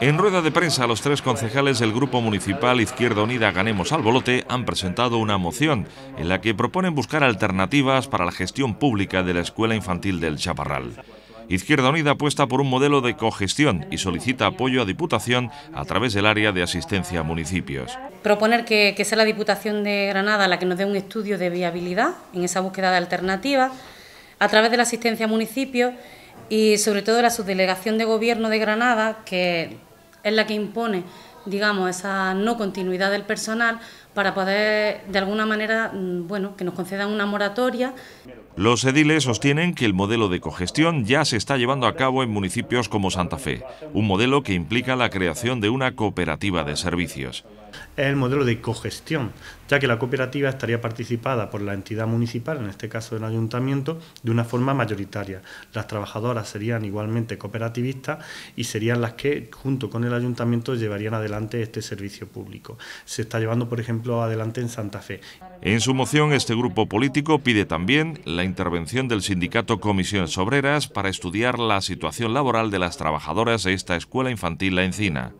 En rueda de prensa, los tres concejales del Grupo Municipal Izquierda Unida Ganemos al Bolote han presentado una moción en la que proponen buscar alternativas para la gestión pública de la Escuela Infantil del Chaparral. Izquierda Unida apuesta por un modelo de cogestión y solicita apoyo a Diputación a través del área de asistencia a municipios. Proponer que, sea la Diputación de Granada la que nos dé un estudio de viabilidad en esa búsqueda de alternativas a través de la asistencia a municipios y sobre todo la subdelegación de gobierno de Granada, que es la que impone digamos, esa no continuidad del personal para poder, de alguna manera, mm, bueno, que nos concedan una moratoria. Los ediles sostienen que el modelo de cogestión ya se está llevando a cabo en municipios como Santa Fe, un modelo que implica la creación de una cooperativa de servicios. Es el modelo de cogestión, ya que la cooperativa estaría participada por la entidad municipal, en este caso el ayuntamiento, de una forma mayoritaria. Las trabajadoras serían igualmente cooperativistas y serían las que, junto con el ayuntamiento, llevarían adelante este servicio público. Se está llevando, por ejemplo, adelante en Santa Fe. En su moción, este grupo político pide también la intervención del sindicato Comisiones Obreras para estudiar la situación laboral de las trabajadoras de esta escuela infantil La Encina.